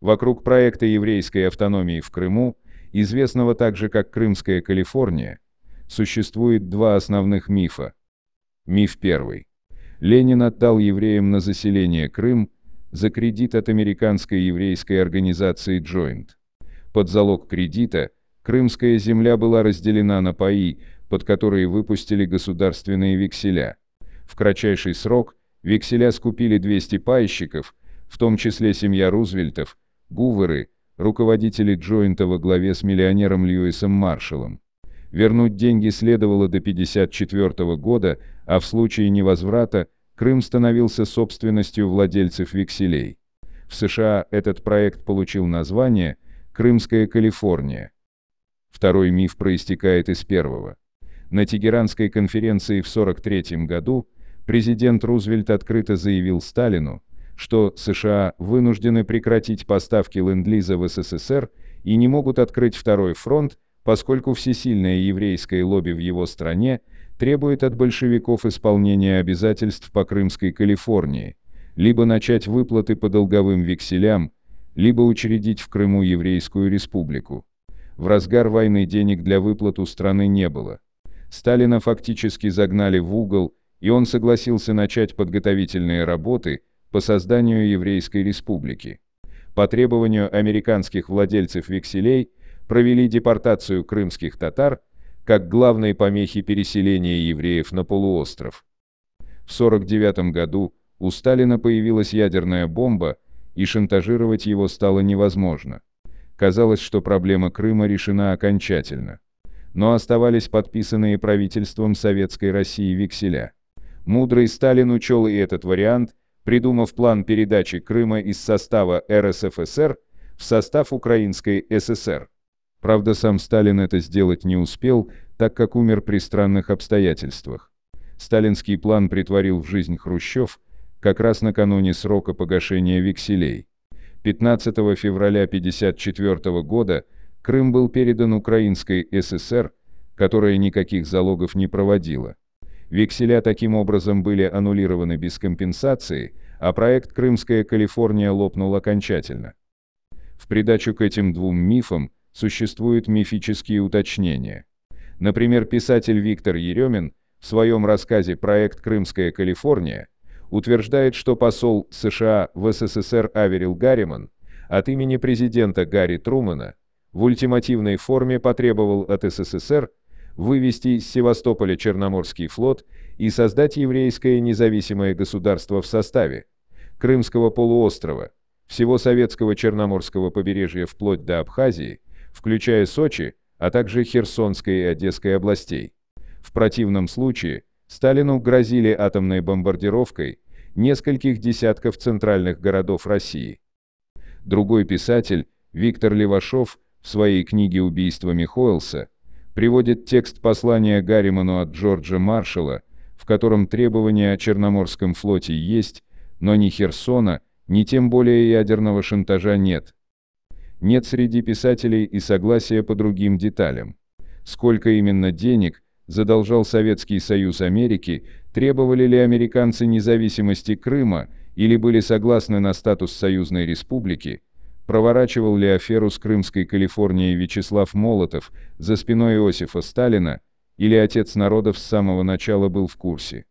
Вокруг проекта еврейской автономии в Крыму, известного также как Крымская Калифорния, существует два основных мифа. Миф первый. Ленин отдал евреям на заселение Крым за кредит от американской еврейской организации Joint. Под залог кредита крымская земля была разделена на паи, под которые выпустили государственные векселя. В кратчайший срок Векселя скупили 200 пайщиков, в том числе семья Рузвельтов, Гуверы, руководители Джоинта во главе с миллионером Льюисом Маршалом. Вернуть деньги следовало до 1954 года, а в случае невозврата Крым становился собственностью владельцев векселей. В США этот проект получил название «Крымская Калифорния». Второй миф проистекает из первого. На Тегеранской конференции в 1943 году Президент Рузвельт открыто заявил Сталину, что США вынуждены прекратить поставки ленд-лиза в СССР и не могут открыть второй фронт, поскольку всесильное еврейское лобби в его стране требует от большевиков исполнения обязательств по Крымской Калифорнии, либо начать выплаты по долговым векселям, либо учредить в Крыму Еврейскую Республику. В разгар войны денег для выплат у страны не было. Сталина фактически загнали в угол, и он согласился начать подготовительные работы по созданию Еврейской Республики. По требованию американских владельцев векселей провели депортацию крымских татар как главной помехи переселения евреев на полуостров. В 1949 году у Сталина появилась ядерная бомба, и шантажировать его стало невозможно. Казалось, что проблема Крыма решена окончательно. Но оставались подписанные правительством Советской России векселя. Мудрый Сталин учел и этот вариант, придумав план передачи Крыма из состава РСФСР в состав Украинской ССР. Правда, сам Сталин это сделать не успел, так как умер при странных обстоятельствах. Сталинский план притворил в жизнь Хрущев как раз накануне срока погашения векселей. 15 февраля 1954 года Крым был передан Украинской ССР, которая никаких залогов не проводила. Векселя таким образом были аннулированы без компенсации, а проект «Крымская Калифорния» лопнул окончательно. В придачу к этим двум мифам существуют мифические уточнения. Например, писатель Виктор Еремин в своем рассказе «Проект Крымская Калифорния» утверждает, что посол США в СССР Аверил Гарриман от имени президента Гарри Трумана в ультимативной форме потребовал от СССР вывести из Севастополя Черноморский флот и создать еврейское независимое государство в составе Крымского полуострова, всего советского Черноморского побережья вплоть до Абхазии, включая Сочи, а также Херсонской и Одесской областей. В противном случае Сталину грозили атомной бомбардировкой нескольких десятков центральных городов России. Другой писатель, Виктор Левашов, в своей книге «Убийство Михоэлса» приводит текст послания Гарриману от Джорджа Маршалла, в котором требования о Черноморском флоте есть, но ни Херсона, ни тем более ядерного шантажа нет. Нет среди писателей и согласия по другим деталям. Сколько именно денег задолжал Советский Союз Америки, требовали ли американцы независимости Крыма или были согласны на статус союзной республики, проворачивал ли аферу с Крымской Калифорнией Вячеслав Молотов за спиной Иосифа Сталина, или отец народов с самого начала был в курсе.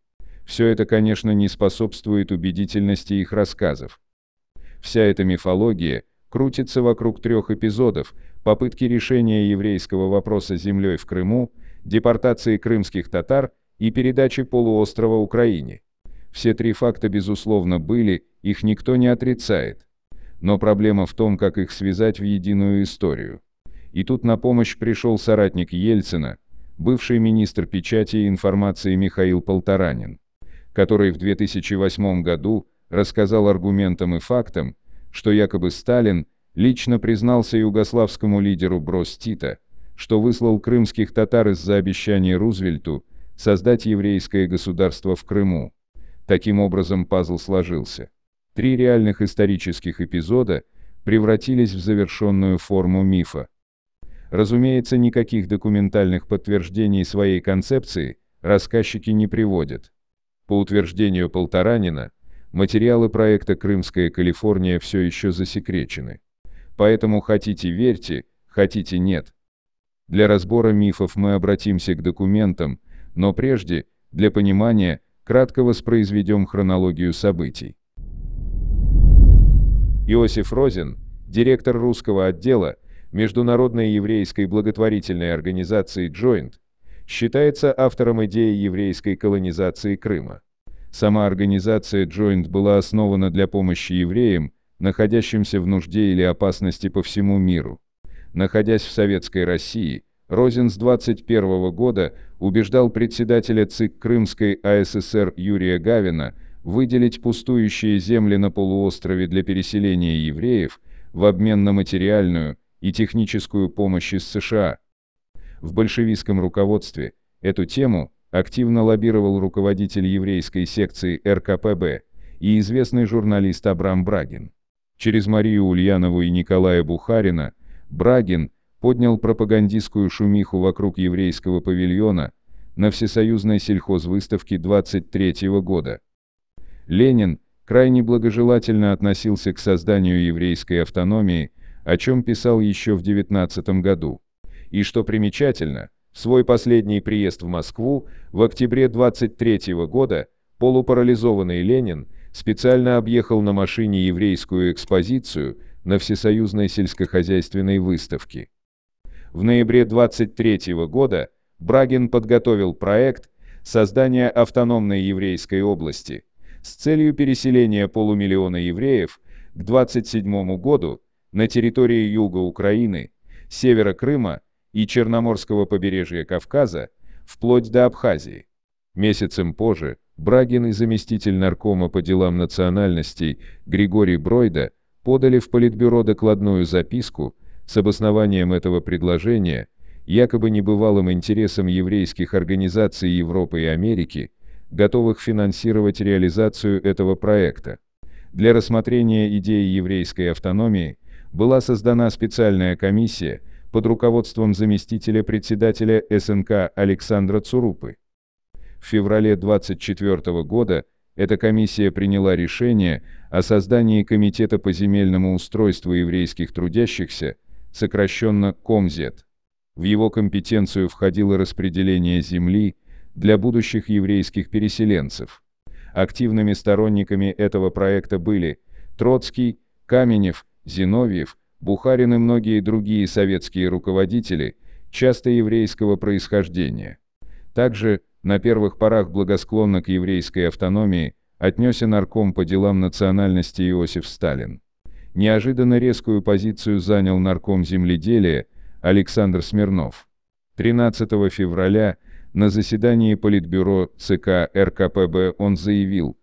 Все это, конечно, не способствует убедительности их рассказов. Вся эта мифология крутится вокруг трех эпизодов – попытки решения еврейского вопроса землей в Крыму, депортации крымских татар и передачи полуострова Украине. Все три факта, безусловно, были, их никто не отрицает но проблема в том, как их связать в единую историю. И тут на помощь пришел соратник Ельцина, бывший министр печати и информации Михаил Полторанин, который в 2008 году рассказал аргументам и фактам, что якобы Сталин лично признался югославскому лидеру Брос Тита, что выслал крымских татар из-за обещания Рузвельту создать еврейское государство в Крыму. Таким образом пазл сложился. Три реальных исторических эпизода превратились в завершенную форму мифа. Разумеется, никаких документальных подтверждений своей концепции рассказчики не приводят. По утверждению Полторанина, материалы проекта «Крымская Калифорния» все еще засекречены. Поэтому хотите верьте, хотите нет. Для разбора мифов мы обратимся к документам, но прежде, для понимания, кратко воспроизведем хронологию событий. Иосиф Розин, директор русского отдела Международной еврейской благотворительной организации Joint, считается автором идеи еврейской колонизации Крыма. Сама организация Joint была основана для помощи евреям, находящимся в нужде или опасности по всему миру. Находясь в Советской России, Розин с 21 года убеждал председателя ЦИК Крымской АССР Юрия Гавина – выделить пустующие земли на полуострове для переселения евреев в обмен на материальную и техническую помощь из США. В большевистском руководстве эту тему активно лоббировал руководитель еврейской секции РКПБ и известный журналист Абрам Брагин. Через Марию Ульянову и Николая Бухарина Брагин поднял пропагандистскую шумиху вокруг еврейского павильона на Всесоюзной сельхозвыставке 23 года. Ленин крайне благожелательно относился к созданию еврейской автономии, о чем писал еще в 19 году. И что примечательно, свой последний приезд в Москву в октябре 23 года полупарализованный Ленин специально объехал на машине еврейскую экспозицию на Всесоюзной сельскохозяйственной выставке. В ноябре 23 года Брагин подготовил проект создания автономной еврейской области», с целью переселения полумиллиона евреев к 27 году на территории юга Украины, севера Крыма и Черноморского побережья Кавказа, вплоть до Абхазии. Месяцем позже Брагин и заместитель наркома по делам национальностей Григорий Бройда подали в Политбюро докладную записку с обоснованием этого предложения, якобы небывалым интересом еврейских организаций Европы и Америки – готовых финансировать реализацию этого проекта. Для рассмотрения идеи еврейской автономии была создана специальная комиссия под руководством заместителя председателя СНК Александра Цурупы. В феврале 24 года эта комиссия приняла решение о создании Комитета по земельному устройству еврейских трудящихся, сокращенно КОМЗЕТ. В его компетенцию входило распределение земли, для будущих еврейских переселенцев. Активными сторонниками этого проекта были Троцкий, Каменев, Зиновьев, Бухарин и многие другие советские руководители, часто еврейского происхождения. Также, на первых порах благосклонно к еврейской автономии, отнесся нарком по делам национальности Иосиф Сталин. Неожиданно резкую позицию занял нарком земледелия Александр Смирнов. 13 февраля на заседании Политбюро ЦК РКПБ он заявил,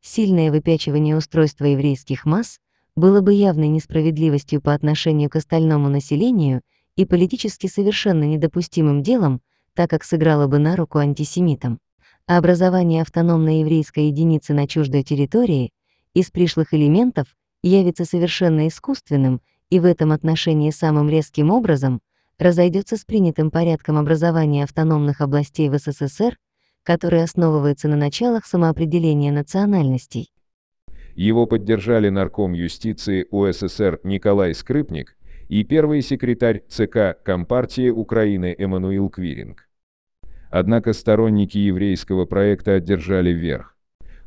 «Сильное выпячивание устройства еврейских масс было бы явной несправедливостью по отношению к остальному населению и политически совершенно недопустимым делом, так как сыграло бы на руку антисемитам. А образование автономной еврейской единицы на чуждой территории из пришлых элементов явится совершенно искусственным и в этом отношении самым резким образом разойдется с принятым порядком образования автономных областей в СССР, который основывается на началах самоопределения национальностей. Его поддержали нарком юстиции УССР Николай Скрипник и первый секретарь ЦК Компартии Украины Эммануил Квиринг. Однако сторонники еврейского проекта одержали верх.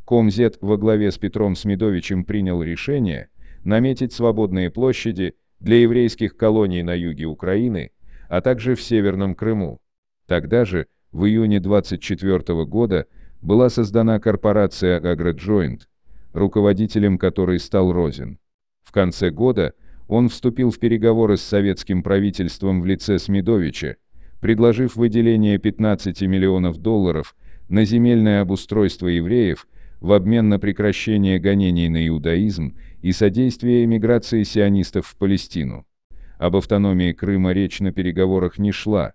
Комзет во главе с Петром Смедовичем принял решение наметить свободные площади для еврейских колоний на юге Украины а также в Северном Крыму. Тогда же, в июне 24 года, была создана корпорация «Агроджойнт», руководителем которой стал Розин. В конце года он вступил в переговоры с советским правительством в лице Смедовича, предложив выделение 15 миллионов долларов на земельное обустройство евреев в обмен на прекращение гонений на иудаизм и содействие эмиграции сионистов в Палестину. Об автономии Крыма речь на переговорах не шла.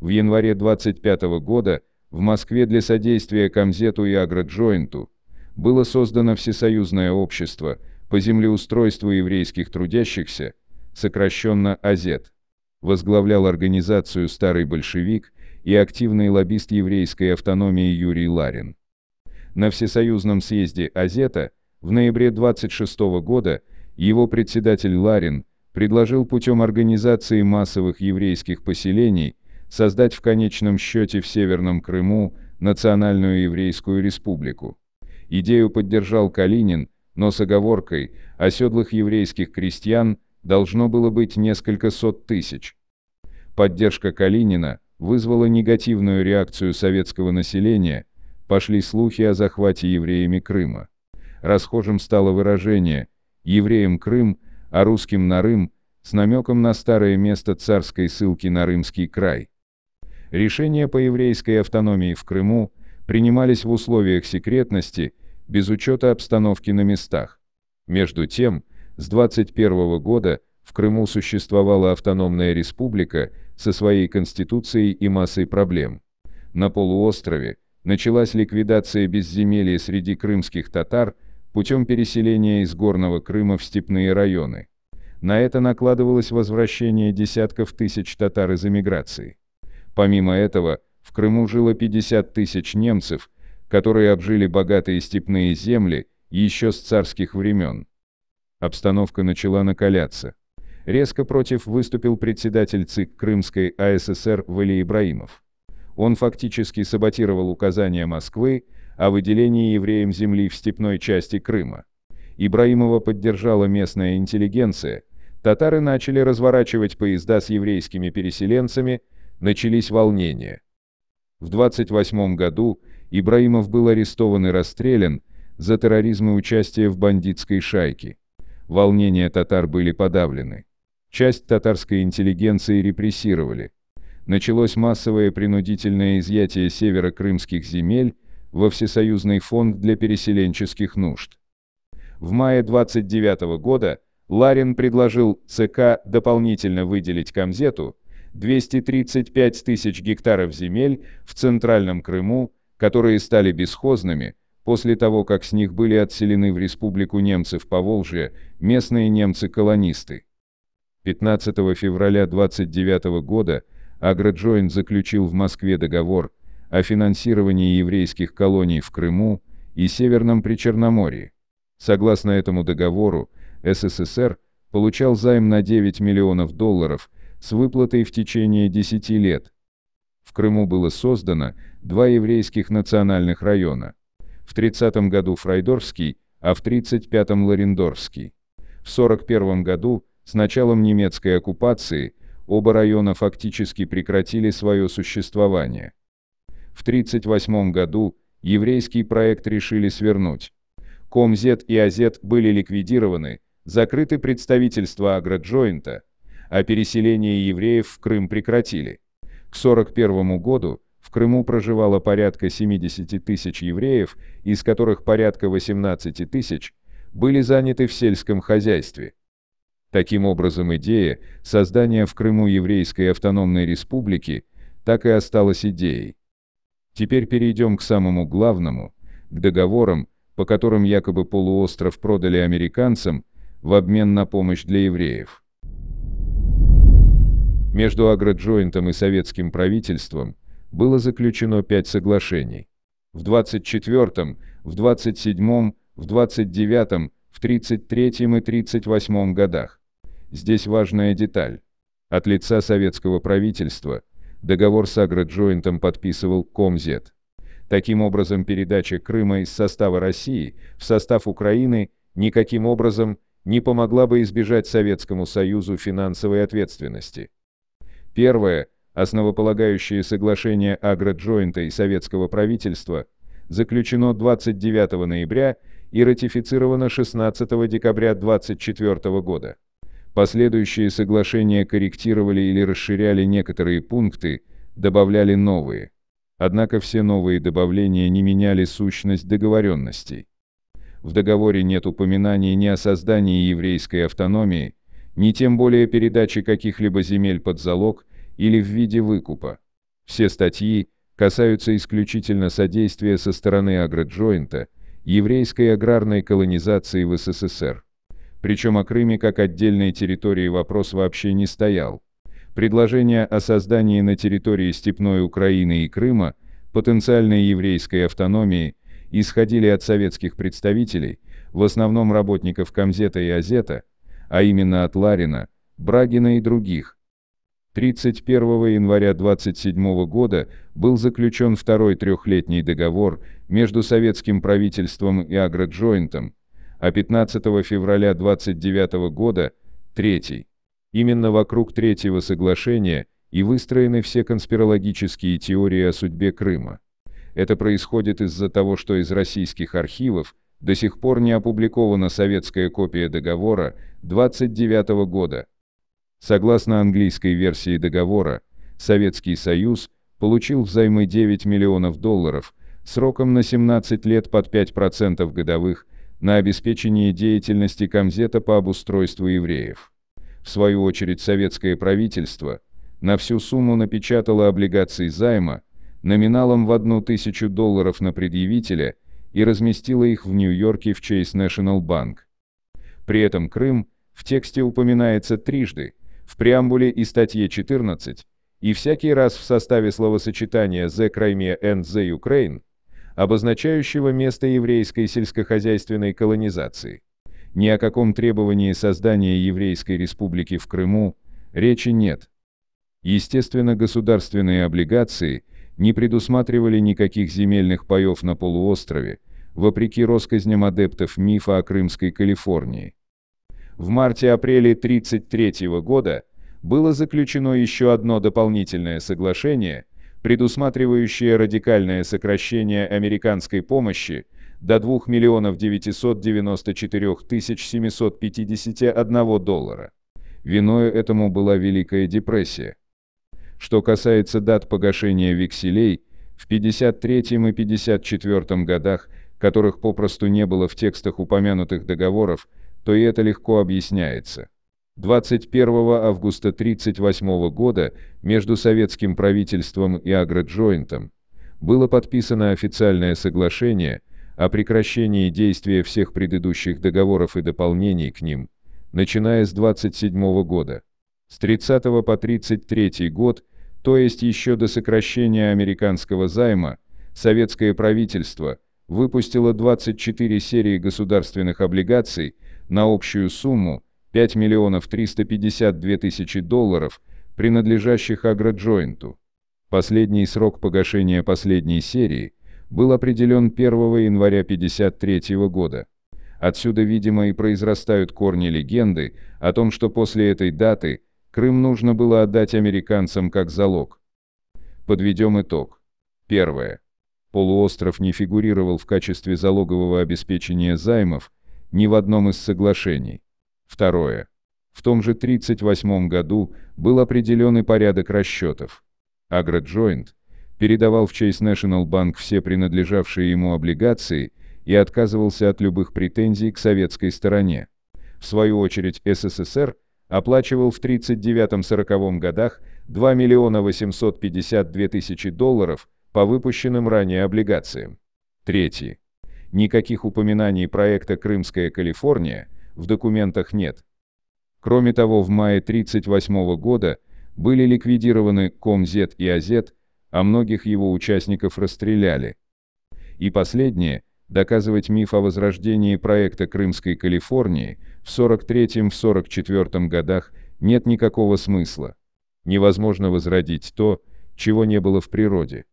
В январе 25 года в Москве для содействия Камзету и Агроджойнту было создано Всесоюзное общество по землеустройству еврейских трудящихся, сокращенно АЗЕТ. Возглавлял организацию «Старый большевик» и активный лоббист еврейской автономии Юрий Ларин. На Всесоюзном съезде АЗЕТа в ноябре 26 года его председатель Ларин предложил путем организации массовых еврейских поселений создать в конечном счете в Северном Крыму Национальную Еврейскую Республику. Идею поддержал Калинин, но с оговоркой оседлых еврейских крестьян должно было быть несколько сот тысяч. Поддержка Калинина вызвала негативную реакцию советского населения, пошли слухи о захвате евреями Крыма. Расхожим стало выражение «евреям Крым» а русским на Рым, с намеком на старое место царской ссылки на Рымский край. Решения по еврейской автономии в Крыму принимались в условиях секретности, без учета обстановки на местах. Между тем, с 21 года в Крыму существовала автономная республика со своей конституцией и массой проблем. На полуострове началась ликвидация безземелья среди крымских татар – путем переселения из горного Крыма в степные районы. На это накладывалось возвращение десятков тысяч татар из эмиграции. Помимо этого, в Крыму жило 50 тысяч немцев, которые обжили богатые степные земли еще с царских времен. Обстановка начала накаляться. Резко против выступил председатель ЦИК Крымской АССР Вали Ибраимов. Он фактически саботировал указания Москвы о выделении евреям земли в степной части Крыма. Ибраимова поддержала местная интеллигенция, татары начали разворачивать поезда с еврейскими переселенцами, начались волнения. В 28 году Ибраимов был арестован и расстрелян за терроризм и участие в бандитской шайке. Волнения татар были подавлены. Часть татарской интеллигенции репрессировали. Началось массовое принудительное изъятие северокрымских земель во Всесоюзный фонд для переселенческих нужд. В мае 29 года Ларин предложил ЦК дополнительно выделить Камзету 235 тысяч гектаров земель в Центральном Крыму, которые стали бесхозными, после того, как с них были отселены в Республику немцы в Поволжье местные немцы-колонисты. 15 февраля 29 года Агроджойн заключил в Москве договор о финансировании еврейских колоний в Крыму и Северном Причерноморье. Согласно этому договору, СССР получал займ на 9 миллионов долларов с выплатой в течение 10 лет. В Крыму было создано два еврейских национальных района. В 30 году Фрайдорфский, а в 35-м Ларендорфский. В 41 году, с началом немецкой оккупации, оба района фактически прекратили свое существование. В 1938 году еврейский проект решили свернуть. Комзет и Азет были ликвидированы, закрыты представительства Агроджоинта, а переселение евреев в Крым прекратили. К 1941 году в Крыму проживало порядка 70 тысяч евреев, из которых порядка 18 тысяч были заняты в сельском хозяйстве. Таким образом, идея создания в Крыму еврейской автономной республики так и осталась идеей. Теперь перейдем к самому главному, к договорам, по которым якобы полуостров продали американцам в обмен на помощь для евреев. Между Агроджойнтом и советским правительством было заключено пять соглашений. В 24-м, в 27-м, в 29-м, в 33-м и 38-м годах. Здесь важная деталь. От лица советского правительства – Договор с Агроджойнтом подписывал Комзет. Таким образом, передача Крыма из состава России в состав Украины никаким образом не помогла бы избежать Советскому Союзу финансовой ответственности. Первое, основополагающее соглашение Агроджойнта и советского правительства заключено 29 ноября и ратифицировано 16 декабря 1924 года. Последующие соглашения корректировали или расширяли некоторые пункты, добавляли новые. Однако все новые добавления не меняли сущность договоренностей. В договоре нет упоминаний ни о создании еврейской автономии, ни тем более передачи каких-либо земель под залог или в виде выкупа. Все статьи касаются исключительно содействия со стороны агроджоинта еврейской аграрной колонизации в СССР. Причем о Крыме как отдельной территории вопрос вообще не стоял. Предложение о создании на территории степной Украины и Крыма потенциальной еврейской автономии исходили от советских представителей, в основном работников Камзета и Азета, а именно от Ларина, Брагина и других. 31 января 27 года был заключен второй трехлетний договор между советским правительством и Агроджойнтом, а 15 февраля 29 года – третий. Именно вокруг третьего соглашения и выстроены все конспирологические теории о судьбе Крыма. Это происходит из-за того, что из российских архивов до сих пор не опубликована советская копия договора 29 года. Согласно английской версии договора, Советский Союз получил взаймы 9 миллионов долларов сроком на 17 лет под 5% годовых на обеспечение деятельности Комзета по обустройству евреев. В свою очередь советское правительство на всю сумму напечатало облигации займа номиналом в 1000 долларов на предъявителя и разместило их в Нью-Йорке в Chase National Bank. При этом Крым в тексте упоминается трижды, в преамбуле и статье 14, и всякий раз в составе словосочетания «The Crimea and the Ukraine» обозначающего место еврейской сельскохозяйственной колонизации. Ни о каком требовании создания Еврейской республики в Крыму речи нет. Естественно, государственные облигации не предусматривали никаких земельных паев на полуострове, вопреки россказням адептов мифа о Крымской Калифорнии. В марте-апреле 1933 года было заключено еще одно дополнительное соглашение – предусматривающее радикальное сокращение американской помощи до 2 миллионов 994 тысяч 751 доллара. Виной этому была Великая депрессия. Что касается дат погашения векселей, в 53 и 54 годах, которых попросту не было в текстах упомянутых договоров, то и это легко объясняется. 21 августа 1938 года между советским правительством и Агроджойнтом было подписано официальное соглашение о прекращении действия всех предыдущих договоров и дополнений к ним, начиная с 27 года. С 30 по 33 год, то есть еще до сокращения американского займа, советское правительство выпустило 24 серии государственных облигаций на общую сумму 5 миллионов 352 тысячи долларов, принадлежащих Агроджойнту. Последний срок погашения последней серии был определен 1 января 1953 года. Отсюда, видимо, и произрастают корни легенды о том, что после этой даты Крым нужно было отдать американцам как залог. Подведем итог. Первое. Полуостров не фигурировал в качестве залогового обеспечения займов ни в одном из соглашений. Второе. В том же 1938 году был определен и порядок расчетов. Агроджойнт передавал в Chase National Bank все принадлежавшие ему облигации и отказывался от любых претензий к советской стороне. В свою очередь СССР оплачивал в 1939-40 годах 2 миллиона 852 тысячи долларов по выпущенным ранее облигациям. Третье. Никаких упоминаний проекта «Крымская Калифорния» в документах нет. Кроме того, в мае 1938 года были ликвидированы Комзет и Азет, а многих его участников расстреляли. И последнее, доказывать миф о возрождении проекта Крымской Калифорнии в 43-44 годах нет никакого смысла. Невозможно возродить то, чего не было в природе.